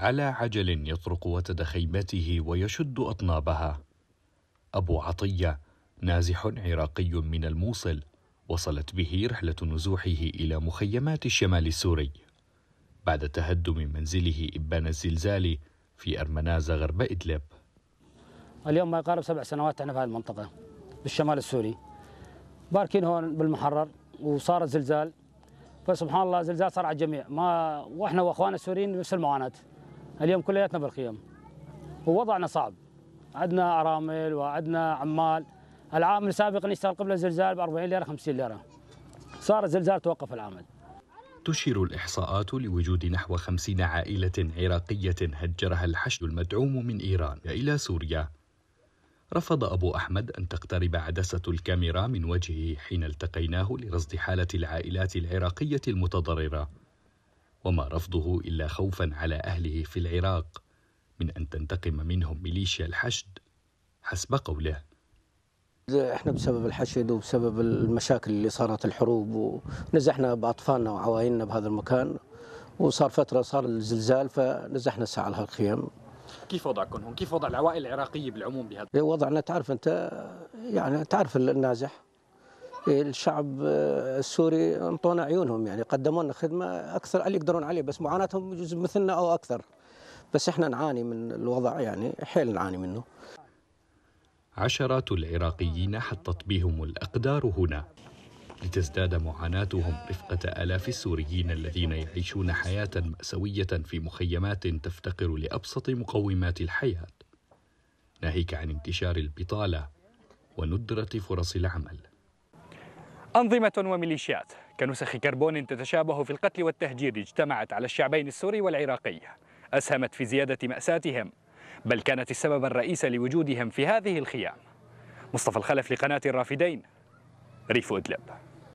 على عجل يطرق وتد خيمته ويشد أطنابها أبو عطية نازح عراقي من الموصل وصلت به رحلة نزوحه إلى مخيمات الشمال السوري بعد تهدم منزله إبان الزلزال في أرمنازة غرب إدلب اليوم ما يقارب سبع سنوات احنا في هذه المنطقة بالشمال السوري باركين هون بالمحرر وصار الزلزال فسبحان الله زلزال صار على الجميع ما واحنا واخواننا السوريين نفس المعاناه اليوم كلياتنا بالخيام ووضعنا صعب عندنا ارامل وعندنا عمال العامل سابقا يشتغل قبل الزلزال ب 40 ليره 50 ليره صار الزلزال توقف العمل تشير الإحصاءات لوجود نحو خمسين عائلة عراقية هجرها الحشد المدعوم من إيران إلى سوريا رفض أبو أحمد أن تقترب عدسة الكاميرا من وجهه حين التقيناه لرصد حالة العائلات العراقية المتضررة وما رفضه إلا خوفا على أهله في العراق من أن تنتقم منهم ميليشيا الحشد حسب قوله احنا بسبب الحشد وبسبب المشاكل اللي صارت الحروب ونزحنا باطفالنا وعوائلنا بهذا المكان وصار فتره صار الزلزال فنزحنا ساعة الخيم كيف وضعكم هون؟ كيف وضع العوائل العراقيه بالعموم بهذا؟ إيه، وضعنا تعرف انت يعني تعرف النازح الشعب آه، السوري انطونا عيونهم يعني قدموا لنا خدمه اكثر اللي يقدرون عليه بس معاناتهم جزء مثلنا او اكثر بس احنا نعاني من الوضع يعني حيل نعاني منه عشرات العراقيين حطت بهم الاقدار هنا لتزداد معاناتهم رفقة آلاف السوريين الذين يعيشون حياة مأسوية في مخيمات تفتقر لأبسط مقومات الحياة ناهيك عن انتشار البطالة وندرة فرص العمل أنظمة وميليشيات كنسخ كربون تتشابه في القتل والتهجير اجتمعت على الشعبين السوري والعراقي أسهمت في زيادة مأساتهم بل كانت السبب الرئيس لوجودهم في هذه الخيام مصطفى الخلف لقناة الرافدين ريف إدلب